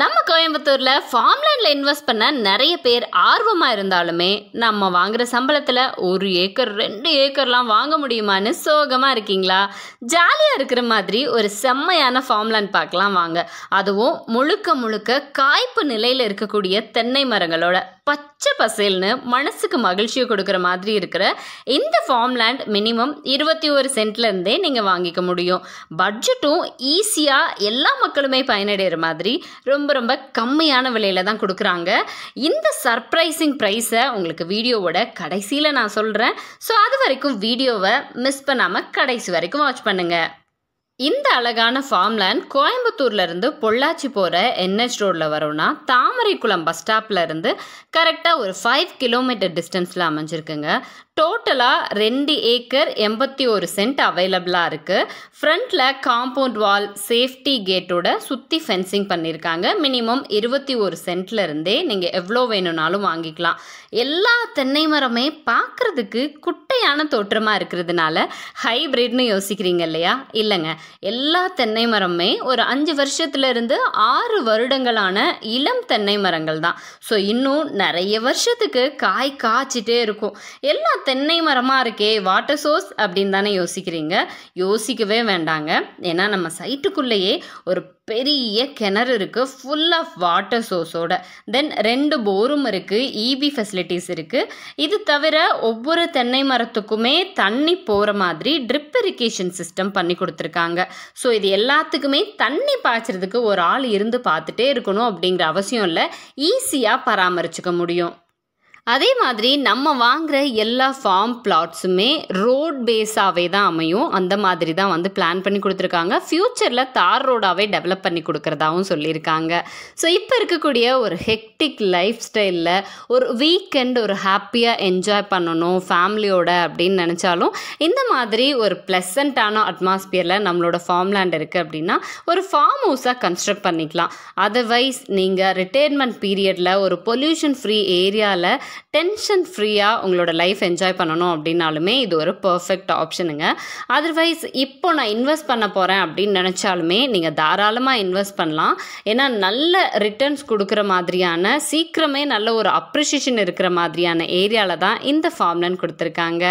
நம்ம கோயம்புத்தூரில் ஃபார்ம்லேண்டில் இன்வெஸ்ட் பண்ண நிறைய பேர் ஆர்வமாக இருந்தாலுமே நம்ம வாங்குகிற சம்பளத்தில் ஒரு ஏக்கர் ரெண்டு ஏக்கர்லாம் வாங்க முடியுமான்னு சோகமாக இருக்கீங்களா ஜாலியாக இருக்கிற மாதிரி ஒரு செம்மையான ஃபார்ம்லேண்ட் பார்க்கலாம் வாங்க அதுவும் முழுக்க முழுக்க காய்ப்பு நிலையில் இருக்கக்கூடிய தென்னை மரங்களோட பச்சை பசேல்னு மனசுக்கு மகிழ்ச்சியை கொடுக்குற மாதிரி இருக்கிற இந்த ஃபார்ம்லேண்ட் மினிமம் இருபத்தி ஒரு சென்ட்லேருந்தே நீங்கள் வாங்கிக்க முடியும் பட்ஜெட்டும் ஈஸியாக எல்லா மக்களுமே பயனடைகிற மாதிரி ரொம்ப ரொம்ப ரொம்ப கம்மியான விலையில் தான் கொடுக்குறாங்க இந்த சர்ப்ரைசிங் ப்ரைஸை உங்களுக்கு வீடியோவோட கடைசியில் நான் சொல்கிறேன் ஸோ அது வரைக்கும் வீடியோவை மிஸ் பண்ணாமல் கடைசி வரைக்கும் வாட்ச் பண்ணுங்கள் இந்த அழகான ஃபார்ம்லேண்ட் கோயம்புத்தூர்லேருந்து பொள்ளாச்சி போகிற என்ஹெச் ரோடில் வரும்னா தாமரைக்குளம் பஸ் இருந்து கரெக்டாக ஒரு ஃபைவ் கிலோமீட்டர் டிஸ்டன்ஸில் அமைஞ்சிருக்குங்க டோட்டலாக ரெண்டு ஏக்கர் எண்பத்தி ஒரு சென்ட் அவைலபிளாக இருக்குது ஃப்ரண்ட்டில் காம்பவுண்ட் வால் சேஃப்டி கேட்டோட சுற்றி ஃபென்சிங் பண்ணியிருக்காங்க மினிமம் இருபத்தி ஒரு சென்ட்லேருந்தே நீங்கள் எவ்வளோ வேணும்னாலும் வாங்கிக்கலாம் எல்லா தென்னை மரமே பார்க்குறதுக்கு குட்டையான தோற்றமாக இருக்கிறதுனால ஹைப்ரிட்னு யோசிக்கிறீங்க இல்லையா இல்லைங்க எல்லா தென்னை மரமே ஒரு அஞ்சு வருஷத்துலேருந்து ஆறு வருடங்களான இளம் தென்னை மரங்கள் தான் ஸோ இன்னும் நிறைய வருஷத்துக்கு காய் காய்ச்சிட்டே இருக்கும் எல்லா தென்னை மரமாக இருக்கே வாட்டர் சோர்ஸ் அப்படின்னு தானே யோசிக்கிறீங்க யோசிக்கவே வேண்டாங்க ஏன்னா நம்ம சைட்டுக்குள்ளேயே ஒரு பெரிய கிணறு இருக்குது ஃபுல் ஆஃப் வாட்டர் சோர்ஸோட தென் ரெண்டு போரும் இருக்குது ஈபி e ஃபெசிலிட்டிஸ் இருக்குது இது தவிர ஒவ்வொரு தென்னை மரத்துக்குமே தண்ணி போகிற மாதிரி ட்ரிப் இரிகேஷன் சிஸ்டம் பண்ணி கொடுத்துருக்காங்க ஸோ இது எல்லாத்துக்குமே தண்ணி பாய்ச்சறதுக்கு ஒரு ஆள் இருந்து பார்த்துட்டே இருக்கணும் அப்படிங்கிற அவசியம் இல்லை ஈஸியாக பராமரிச்சுக்க முடியும் அதே மாதிரி நம்ம வாங்குகிற எல்லா ஃபார்ம் பிளாட்ஸுமே ரோட் பேஸாகவே தான் அமையும் அந்த மாதிரி தான் வந்து பிளான் பண்ணி கொடுத்துருக்காங்க ஃப்யூச்சரில் தார் ரோடாகவே டெவலப் பண்ணி கொடுக்குறதாகவும் சொல்லியிருக்காங்க ஸோ இப்போ இருக்கக்கூடிய ஒரு ஹெக்டிக் லைஃப் ஸ்டைலில் ஒரு வீக்கெண்ட் ஒரு ஹாப்பியாக என்ஜாய் பண்ணணும் ஃபேமிலியோட அப்படின்னு நினச்சாலும் இந்த மாதிரி ஒரு ப்ளசண்ட்டான அட்மாஸ்பியரில் நம்மளோட ஃபார்ம் லேண்ட் இருக்குது அப்படின்னா ஒரு ஃபார்ம் ஹவுஸாக கன்ஸ்ட்ரக்ட் பண்ணிக்கலாம் அதர்வைஸ் நீங்கள் ரிட்டையர்மெண்ட் பீரியடில் ஒரு பொல்யூஷன் ஃப்ரீ ஏரியாவில் டென்ஷன் ஃப்ரீயாக உங்களோட லைஃப் என்ஜாய் பண்ணணும் அப்படின்னாலுமே இது ஒரு பர்ஃபெக்ட் ஆப்ஷனுங்க அதர்வைஸ் இப்போ நான் இன்வெஸ்ட் பண்ண போகிறேன் அப்படின்னு நினச்சாலுமே நீங்கள் தாராளமாக இன்வெஸ்ட் பண்ணலாம் ஏன்னா நல்ல ரிட்டர்ன்ஸ் கொடுக்குற மாதிரியான சீக்கிரமே நல்ல ஒரு அப்ரிஷியேஷன் இருக்கிற மாதிரியான ஏரியாவில் தான் இந்த ஃபார்ம்லன்னு கொடுத்துருக்காங்க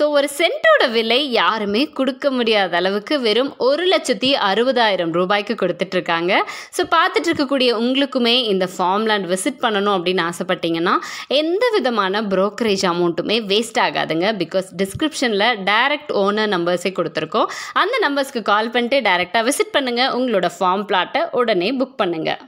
ஸோ ஒரு சென்ட்டோட விலை யாருமே கொடுக்க முடியாத அளவுக்கு வெறும் ஒரு லட்சத்தி அறுபதாயிரம் ரூபாய்க்கு கொடுத்துட்ருக்காங்க ஸோ பார்த்துட்டு இருக்கக்கூடிய உங்களுக்குமே இந்த ஃபார்ம்லேண்ட் விசிட் பண்ணணும் அப்படின்னு ஆசைப்பட்டீங்கன்னா எந்த விதமான ப்ரோக்கரேஜ் அமௌண்ட்டுமே வேஸ்ட் ஆகாதுங்க பிகாஸ் டிஸ்கிரிப்ஷனில் டைரக்ட் ஓனர் நம்பர்ஸே கொடுத்துருக்கோம் அந்த நம்பர்ஸ்க்கு கால் பண்ணிட்டு டேரெக்டாக விசிட் பண்ணுங்கள் உங்களோட ஃபார்ம் பிளாட்டை உடனே புக் பண்ணுங்கள்